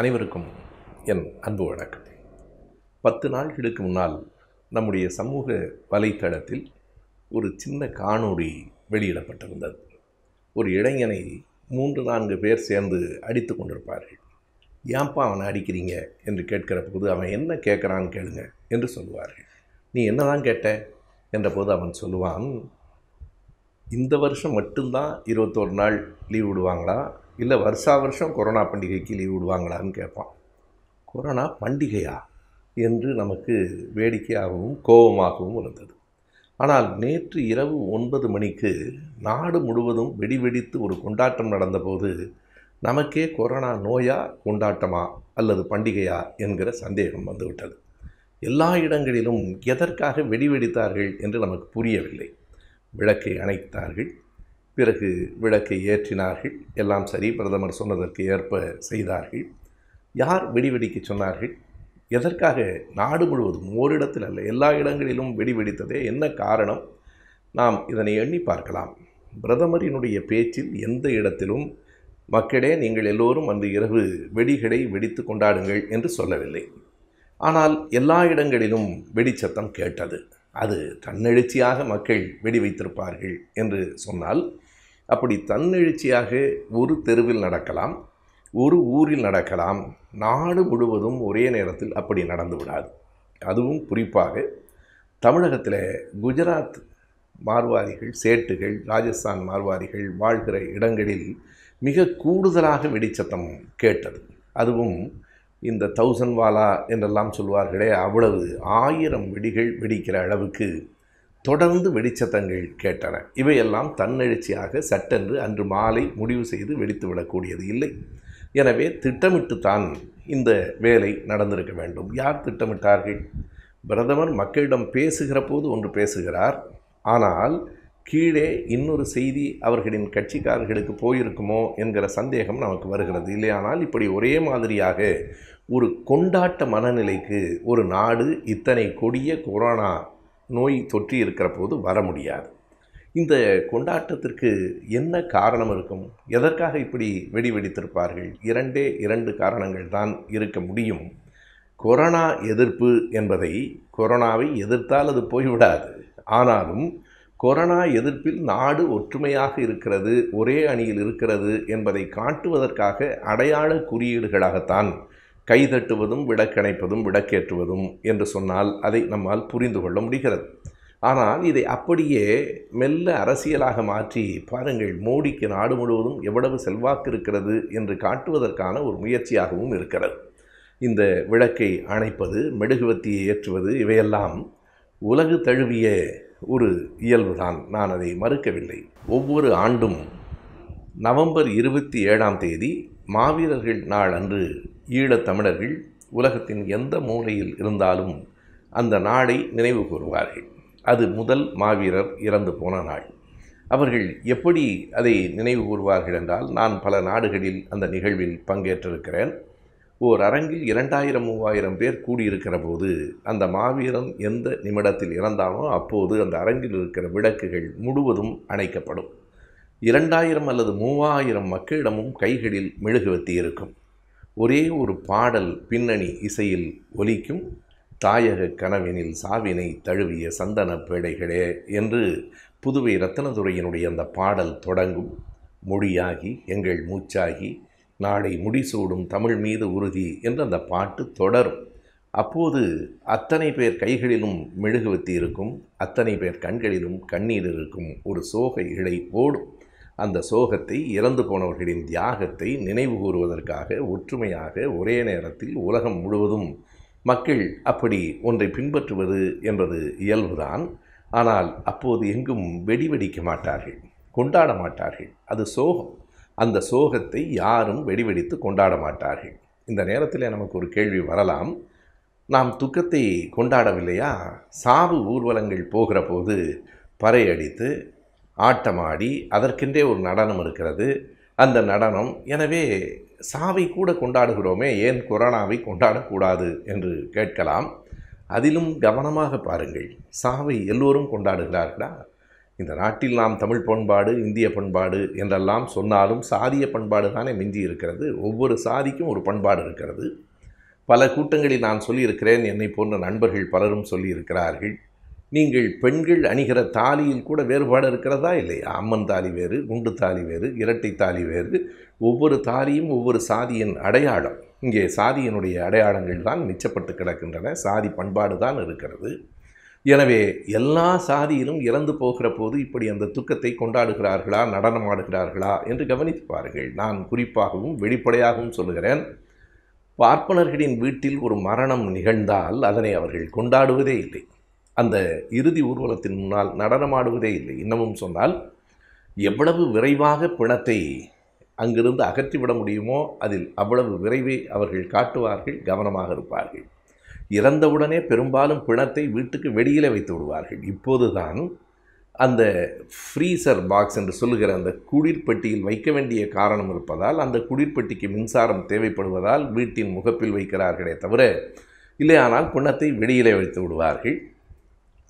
அனைவருக்கும் என் அன்பு வணக்கம் பத்து நாட்களுக்கு முன்னால் நம்முடைய சமூக வலைத்தளத்தில் ஒரு சின்ன காணொளி வெளியிடப்பட்டிருந்தது ஒரு இளைஞனை மூன்று நான்கு பேர் சேர்ந்து அடித்து கொண்டிருப்பார்கள் ஏன்பா அவனை அடிக்கிறீங்க என்று கேட்கிற போது அவன் என்ன கேட்குறான்னு கேளுங்க என்று சொல்லுவார்கள் நீ என்ன தான் கேட்ட என்ற போது அவன் சொல்லுவான் இந்த வருஷம் மட்டும்தான் இருபத்தோரு நாள் லீவ் விடுவாங்களா இல்லை வருஷா வருஷம் கொரோனா பண்டிகைக்கு லீவ் விடுவாங்களான்னு கேட்பான் கொரோனா பண்டிகையா என்று நமக்கு வேடிக்கையாகவும் கோபமாகவும் இருந்தது ஆனால் நேற்று இரவு ஒன்பது மணிக்கு நாடு முழுவதும் வெடி வெடித்து ஒரு கொண்டாட்டம் நடந்தபோது நமக்கே கொரோனா நோயா கொண்டாட்டமா அல்லது பண்டிகையா என்கிற சந்தேகம் வந்துவிட்டது எல்லா இடங்களிலும் எதற்காக வெடி வெடித்தார்கள் என்று நமக்கு புரியவில்லை விளக்கை அணைத்தார்கள் பிறகு விளக்கை ஏற்றினார்கள் எல்லாம் சரி பிரதமர் சொன்னதற்கு ஏற்ப செய்தார்கள் யார் வெடி வெடிக்க சொன்னார்கள் எதற்காக நாடு முழுவதும் ஓரிடத்தில் அல்ல எல்லா இடங்களிலும் வெடி வெடித்ததே என்ன காரணம் நாம் இதனை எண்ணி பார்க்கலாம் பிரதமரினுடைய பேச்சில் எந்த இடத்திலும் மக்களே நீங்கள் எல்லோரும் அன்று இரவு வெடிகளை வெடித்து கொண்டாடுங்கள் என்று சொல்லவில்லை ஆனால் எல்லா இடங்களிலும் வெடிச்சத்தம் கேட்டது அது தன்னெழுச்சியாக மக்கள் வெடி வைத்திருப்பார்கள் என்று சொன்னால் அப்படி தன்னெழுச்சியாக ஒரு தெருவில் நடக்கலாம் ஒரு ஊரில் நடக்கலாம் நாடு முழுவதும் ஒரே நேரத்தில் அப்படி நடந்து விடாது அதுவும் குறிப்பாக தமிழகத்தில் குஜராத் மார்வாரிகள் சேட்டுகள் ராஜஸ்தான் மார்வாரிகள் வாழ்கிற இடங்களில் மிக கூடுதலாக வெடிச்சத்தம் கேட்டது அதுவும் இந்த தௌசண்ட் வாலா என்றெல்லாம் சொல்வார்களே அவ்வளவு ஆயிரம் வெடிகள் வெடிக்கிற அளவுக்கு தொடர்ந்து வெடிச்சத்தங்கள் கேட்டன இவையெல்லாம் தன்னெழுச்சியாக சட்டென்று அன்று மாலை முடிவு செய்து வெடித்து விடக்கூடியது இல்லை எனவே திட்டமிட்டுத்தான் இந்த வேலை நடந்திருக்க வேண்டும் யார் திட்டமிட்டார்கள் பிரதமர் மக்களிடம் பேசுகிற போது ஒன்று பேசுகிறார் ஆனால் கீழே இன்னொரு செய்தி அவர்களின் கட்சிக்காரர்களுக்கு போயிருக்குமோ என்கிற சந்தேகம் நமக்கு வருகிறது இல்லையானால் இப்படி ஒரே மாதிரியாக ஒரு கொண்டாட்ட மனநிலைக்கு ஒரு நாடு இத்தனை கொடிய கொரோனா நோய் தொற்றி இருக்கிற போது வர முடியாது இந்த கொண்டாட்டத்திற்கு என்ன காரணம் இருக்கும் எதற்காக இப்படி வெடி வெடித்திருப்பார்கள் இரண்டே இரண்டு காரணங்கள் தான் இருக்க முடியும் கொரோனா எதிர்ப்பு என்பதை கொரோனாவை எதிர்த்தால் அது போய்விடாது ஆனாலும் கொரோனா எதிர்ப்பில் நாடு ஒற்றுமையாக இருக்கிறது ஒரே அணியில் இருக்கிறது என்பதை காட்டுவதற்காக அடையாள குறியீடுகளாகத்தான் கைதட்டுவதும் விடக்கணைப்பதும் விடக்கேற்றுவதும் என்று சொன்னால் அதை நம்மால் புரிந்து கொள்ள முடிகிறது ஆனால் இதை அப்படியே மெல்ல அரசியலாக மாற்றி பாருங்கள் மோடிக்கு நாடு முழுவதும் எவ்வளவு செல்வாக்கு இருக்கிறது என்று காட்டுவதற்கான ஒரு முயற்சியாகவும் இருக்கிறது இந்த விளக்கை அணைப்பது மெழுகுவத்தியை ஏற்றுவது இவையெல்லாம் உலகு தழுவிய ஒரு இயல்புதான் நான் அதை மறுக்கவில்லை ஒவ்வொரு ஆண்டும் நவம்பர் இருபத்தி ஏழாம் தேதி மாவீரர்கள் நாள் அன்று ஈழத் தமிழர்கள் உலகத்தின் எந்த மூலையில் இருந்தாலும் அந்த நாடை நினைவு கூறுவார்கள் அது முதல் மாவீரர் இறந்து போன நாள் அவர்கள் எப்படி அதை நினைவு கூறுவார்கள் என்றால் நான் பல நாடுகளில் அந்த நிகழ்வில் பங்கேற்றிருக்கிறேன் ஓர் அரங்கில் இரண்டாயிரம் மூவாயிரம் பேர் கூடியிருக்கிற போது அந்த மாவீரன் எந்த நிமிடத்தில் இறந்தானோ அப்போது அந்த அரங்கில் இருக்கிற விளக்குகள் முழுவதும் அணைக்கப்படும் இரண்டாயிரம் அல்லது மூவாயிரம் மக்களிடமும் கைகளில் மெழுகுவத்தி இருக்கும் ஒரே ஒரு பாடல் பின்னணி இசையில் ஒலிக்கும் தாயக கனவினில் சாவினை தழுவிய சந்தன பேடைகளே என்று புதுவை ரத்தனதுரையினுடைய அந்த பாடல் தொடங்கும் மொழியாகி எங்கள் மூச்சாகி நாளை முடிசூடும் தமிழ் மீது உறுதி என்று அந்த பாட்டு தொடரும் அப்போது அத்தனை பேர் கைகளிலும் மெழுகுவத்தி இருக்கும் அத்தனை பேர் கண்களிலும் கண்ணீர் இருக்கும் ஒரு சோகை இழை ஓடும் அந்த சோகத்தை இறந்து போனவர்களின் தியாகத்தை நினைவு கூறுவதற்காக ஒற்றுமையாக ஒரே நேரத்தில் உலகம் முழுவதும் மக்கள் அப்படி ஒன்றை பின்பற்றுவது என்பது இயல்புதான் ஆனால் அப்போது எங்கும் வெடி வெடிக்க மாட்டார்கள் கொண்டாட மாட்டார்கள் அது சோகம் அந்த சோகத்தை யாரும் வெடிவெடித்து கொண்டாட மாட்டார்கள் இந்த நேரத்தில் நமக்கு ஒரு கேள்வி வரலாம் நாம் துக்கத்தை கொண்டாடவில்லையா சாவு ஊர்வலங்கள் போகிற போது பறையடித்து ஆட்டமாடி அதற்கென்றே ஒரு நடனம் இருக்கிறது அந்த நடனம் எனவே சாவை கூட கொண்டாடுகிறோமே ஏன் கொரோனாவை கொண்டாடக்கூடாது என்று கேட்கலாம் அதிலும் கவனமாக பாருங்கள் சாவை எல்லோரும் கொண்டாடுகிறார்களா இந்த நாட்டில் நாம் தமிழ் பண்பாடு இந்திய பண்பாடு என்றெல்லாம் சொன்னாலும் சாதிய பண்பாடு தானே மிஞ்சி இருக்கிறது ஒவ்வொரு சாதிக்கும் ஒரு பண்பாடு இருக்கிறது பல கூட்டங்களில் நான் சொல்லியிருக்கிறேன் என்னை போன்ற நண்பர்கள் பலரும் சொல்லியிருக்கிறார்கள் நீங்கள் பெண்கள் அணிகிற தாலியில் கூட வேறுபாடு இருக்கிறதா இல்லையா அம்மன் தாலி வேறு குண்டு தாலி வேறு இரட்டை தாலி வேறு ஒவ்வொரு தாலியும் ஒவ்வொரு சாதியின் அடையாளம் இங்கே சாதியினுடைய அடையாளங்கள் தான் மிச்சப்பட்டு கிடக்கின்றன சாதி பண்பாடு தான் இருக்கிறது எனவே எல்லா சாதியிலும் இறந்து போகிற போது இப்படி அந்த துக்கத்தை கொண்டாடுகிறார்களா நடனம் ஆடுகிறார்களா என்று கவனித்து பாருங்கள் நான் குறிப்பாகவும் வெளிப்படையாகவும் சொல்லுகிறேன் பார்ப்பனர்களின் வீட்டில் ஒரு மரணம் நிகழ்ந்தால் அதனை அவர்கள் கொண்டாடுவதே இல்லை அந்த இறுதி ஊர்வலத்தின் முன்னால் நடனமாடுவதே இல்லை இன்னமும் சொன்னால் எவ்வளவு விரைவாக பிணத்தை அங்கிருந்து அகற்றிவிட முடியுமோ அதில் அவ்வளவு விரைவை அவர்கள் காட்டுவார்கள் கவனமாக இருப்பார்கள் இறந்தவுடனே பெரும்பாலும் பிணத்தை வீட்டுக்கு வெளியில் வைத்து விடுவார்கள் இப்போதுதான் அந்த ஃப்ரீசர் பாக்ஸ் என்று சொல்லுகிற அந்த குளிர்பெட்டியில் வைக்க வேண்டிய காரணம் இருப்பதால் அந்த குளிர்பெட்டிக்கு மின்சாரம் தேவைப்படுவதால் வீட்டின் முகப்பில் வைக்கிறார்களே தவிர இல்லையானால் பிணத்தை வெளியிலே வைத்து விடுவார்கள்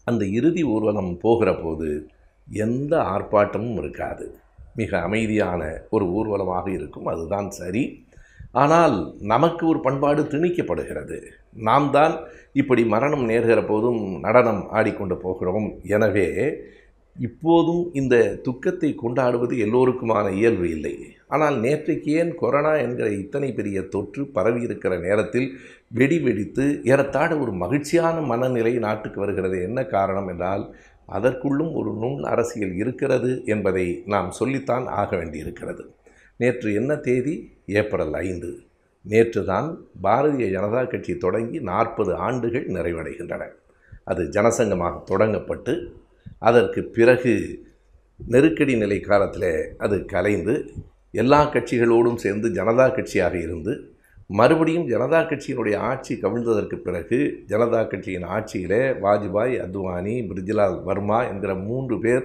அந்த இறுதி ஊர்வலம் போகிற போது எந்த ஆர்ப்பாட்டமும் இருக்காது மிக அமைதியான ஒரு ஊர்வலமாக இருக்கும் அதுதான் சரி ஆனால் நமக்கு ஒரு பண்பாடு திணிக்கப்படுகிறது நாம் தான் இப்படி மரணம் நேர்கிற போதும் நடனம் ஆடிக்கொண்டு போகிறோம் எனவே இப்போதும் இந்த துக்கத்தை கொண்டாடுவது எல்லோருக்குமான இயல்பு இல்லை ஆனால் நேற்றைக்கு ஏன் கொரோனா என்கிற இத்தனை பெரிய தொற்று பரவி இருக்கிற நேரத்தில் வெடி வெடித்து ஏறத்தாட ஒரு மகிழ்ச்சியான மனநிலை நாட்டுக்கு வருகிறது என்ன காரணம் என்றால் அதற்குள்ளும் ஒரு நுண் அரசியல் இருக்கிறது என்பதை நாம் சொல்லித்தான் ஆக வேண்டியிருக்கிறது நேற்று என்ன தேதி ஏப்ரல் ஐந்து நேற்று தான் பாரதிய ஜனதா கட்சி தொடங்கி நாற்பது ஆண்டுகள் நிறைவடைகின்றன அது ஜனசங்கமாக தொடங்கப்பட்டு அதற்கு பிறகு நெருக்கடி நிலை காலத்தில் அது கலைந்து எல்லா கட்சிகளோடும் சேர்ந்து ஜனதா கட்சியாக இருந்து மறுபடியும் ஜனதா கட்சியினுடைய ஆட்சி கவிழ்ந்ததற்கு பிறகு ஜனதா கட்சியின் ஆட்சியிலே வாஜ்பாய் அத்வானி பிரிஜிலால் வர்மா என்கிற மூன்று பேர்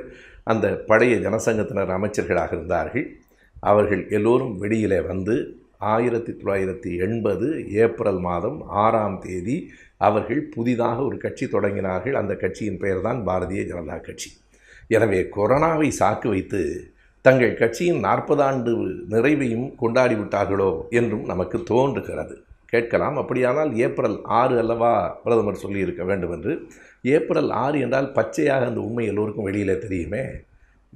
அந்த பழைய ஜனசங்கத்தினர் அமைச்சர்களாக இருந்தார்கள் அவர்கள் எல்லோரும் வெளியிலே வந்து ஆயிரத்தி தொள்ளாயிரத்தி எண்பது ஏப்ரல் மாதம் ஆறாம் தேதி அவர்கள் புதிதாக ஒரு கட்சி தொடங்கினார்கள் அந்த கட்சியின் பெயர் தான் பாரதிய ஜனதா கட்சி எனவே கொரோனாவை சாக்கு வைத்து தங்கள் கட்சியின் நாற்பது ஆண்டு நிறைவையும் கொண்டாடிவிட்டார்களோ என்றும் நமக்கு தோன்றுகிறது கேட்கலாம் அப்படியானால் ஏப்ரல் ஆறு அல்லவா பிரதமர் சொல்லியிருக்க வேண்டும் என்று ஏப்ரல் ஆறு என்றால் பச்சையாக அந்த உண்மை எல்லோருக்கும் வெளியில் தெரியுமே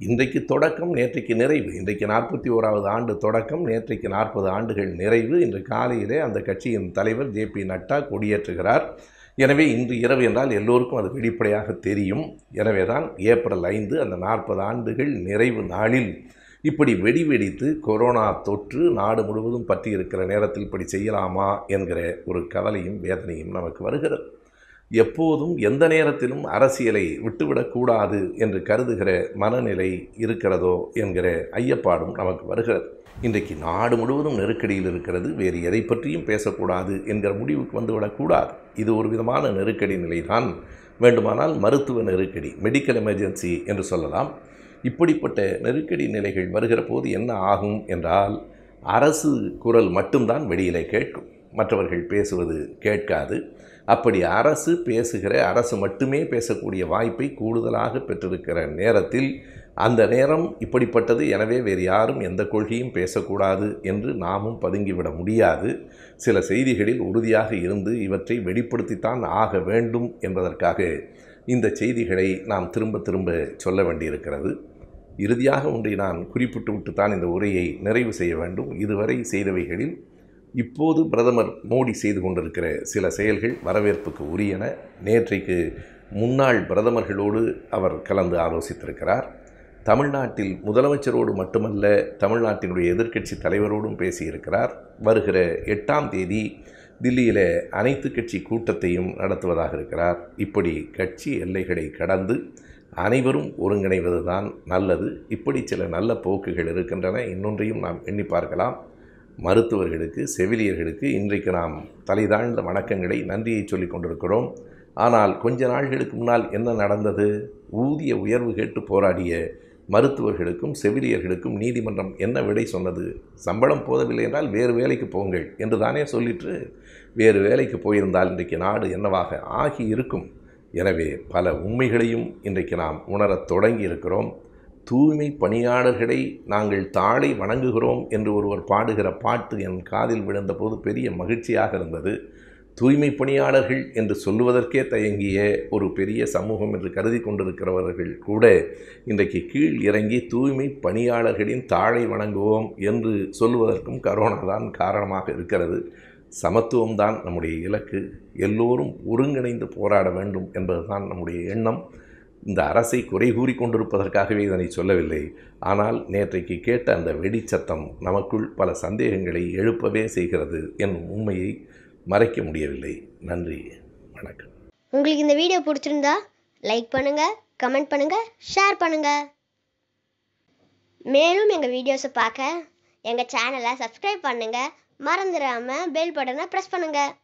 இன்றைக்கு தொடக்கம் நேற்றைக்கு நிறைவு இன்றைக்கு நாற்பத்தி ஓராவது ஆண்டு தொடக்கம் நேற்றைக்கு நாற்பது ஆண்டுகள் நிறைவு இன்று காலையிலே அந்த கட்சியின் தலைவர் ஜே பி நட்டா கொடியேற்றுகிறார் எனவே இன்று இரவு என்றால் எல்லோருக்கும் அது வெளிப்படையாக தெரியும் எனவே தான் ஏப்ரல் ஐந்து அந்த நாற்பது ஆண்டுகள் நிறைவு நாளில் இப்படி வெடி வெடித்து கொரோனா தொற்று நாடு முழுவதும் பற்றி இருக்கிற நேரத்தில் இப்படி செய்யலாமா என்கிற ஒரு கவலையும் வேதனையும் நமக்கு வருகிறது எப்போதும் எந்த நேரத்திலும் அரசியலை விட்டுவிடக்கூடாது என்று கருதுகிற மனநிலை இருக்கிறதோ என்கிற ஐயப்பாடும் நமக்கு வருகிறது இன்றைக்கு நாடு முழுவதும் நெருக்கடியில் இருக்கிறது வேறு எதை பற்றியும் பேசக்கூடாது என்கிற முடிவுக்கு வந்துவிடக்கூடாது இது ஒரு விதமான நெருக்கடி நிலைதான் வேண்டுமானால் மருத்துவ நெருக்கடி மெடிக்கல் எமர்ஜென்சி என்று சொல்லலாம் இப்படிப்பட்ட நெருக்கடி நிலைகள் வருகிற போது என்ன ஆகும் என்றால் அரசு குரல் மட்டும்தான் வெளியிலே கேட்கும் மற்றவர்கள் பேசுவது கேட்காது அப்படி அரசு பேசுகிற அரசு மட்டுமே பேசக்கூடிய வாய்ப்பை கூடுதலாக பெற்றிருக்கிற நேரத்தில் அந்த நேரம் இப்படிப்பட்டது எனவே வேறு யாரும் எந்த கொள்கையும் பேசக்கூடாது என்று நாமும் பதுங்கிவிட முடியாது சில செய்திகளில் உறுதியாக இருந்து இவற்றை வெளிப்படுத்தித்தான் ஆக வேண்டும் என்பதற்காக இந்த செய்திகளை நாம் திரும்ப திரும்ப சொல்ல வேண்டியிருக்கிறது இறுதியாக ஒன்றை நான் குறிப்பிட்டு விட்டுத்தான் இந்த உரையை நிறைவு செய்ய வேண்டும் இதுவரை செய்தவைகளில் இப்போது பிரதமர் மோடி செய்து கொண்டிருக்கிற சில செயல்கள் வரவேற்புக்கு உரியன நேற்றைக்கு முன்னாள் பிரதமர்களோடு அவர் கலந்து ஆலோசித்திருக்கிறார் தமிழ்நாட்டில் முதலமைச்சரோடு மட்டுமல்ல தமிழ்நாட்டினுடைய எதிர்க்கட்சி தலைவரோடும் பேசியிருக்கிறார் வருகிற எட்டாம் தேதி தில்லியில் அனைத்து கட்சி கூட்டத்தையும் நடத்துவதாக இருக்கிறார் இப்படி கட்சி எல்லைகளை கடந்து அனைவரும் ஒருங்கிணைவதுதான் நல்லது இப்படி சில நல்ல போக்குகள் இருக்கின்றன இன்னொன்றையும் நாம் எண்ணி பார்க்கலாம் மருத்துவர்களுக்கு செவிலியர்களுக்கு இன்றைக்கு நாம் தலைதாழ்ந்த வணக்கங்களை நன்றியை சொல்லிக் கொண்டிருக்கிறோம் ஆனால் கொஞ்ச நாள்களுக்கு முன்னால் என்ன நடந்தது ஊதிய உயர்வு கேட்டு போராடிய மருத்துவர்களுக்கும் செவிலியர்களுக்கும் நீதிமன்றம் என்ன விடை சொன்னது சம்பளம் போதவில்லை என்றால் வேறு வேலைக்கு போங்கள் என்று தானே சொல்லிட்டு வேறு வேலைக்கு போயிருந்தால் இன்றைக்கு நாடு என்னவாக ஆகி இருக்கும் எனவே பல உண்மைகளையும் இன்றைக்கு நாம் உணரத் தொடங்கி இருக்கிறோம் தூய்மை பணியாளர்களை நாங்கள் தாளை வணங்குகிறோம் என்று ஒருவர் பாடுகிற பாட்டு என் காதில் விழுந்தபோது பெரிய மகிழ்ச்சியாக இருந்தது தூய்மை பணியாளர்கள் என்று சொல்லுவதற்கே தயங்கிய ஒரு பெரிய சமூகம் என்று கருதி கொண்டிருக்கிறவர்கள் கூட இன்றைக்கு கீழ் இறங்கி தூய்மை பணியாளர்களின் தாழை வணங்குவோம் என்று சொல்லுவதற்கும் கரோனா தான் காரணமாக இருக்கிறது சமத்துவம்தான் நம்முடைய இலக்கு எல்லோரும் ஒருங்கிணைந்து போராட வேண்டும் என்பதுதான் நம்முடைய எண்ணம் இந்த அரசை குறை கூறி கொண்டிருப்பதற்காகவே இதனை சொல்லவில்லை ஆனால் நேற்றைக்கு கேட்ட அந்த வெடிச்சத்தம் நமக்குள் பல சந்தேகங்களை எழுப்பவே செய்கிறது என் உண்மையை மறைக்க முடியவில்லை நன்றி வணக்கம் உங்களுக்கு இந்த வீடியோ பிடிச்சிருந்தா லைக் பண்ணுங்கள் கமெண்ட் பண்ணுங்கள் ஷேர் பண்ணுங்கள் மேலும் எங்கள் வீடியோஸை பார்க்க எங்கள் சேனலை சப்ஸ்கிரைப் பண்ணுங்கள் மறந்துடாமல் பெல் பட்டனை ப்ரெஸ் பண்ணுங்கள்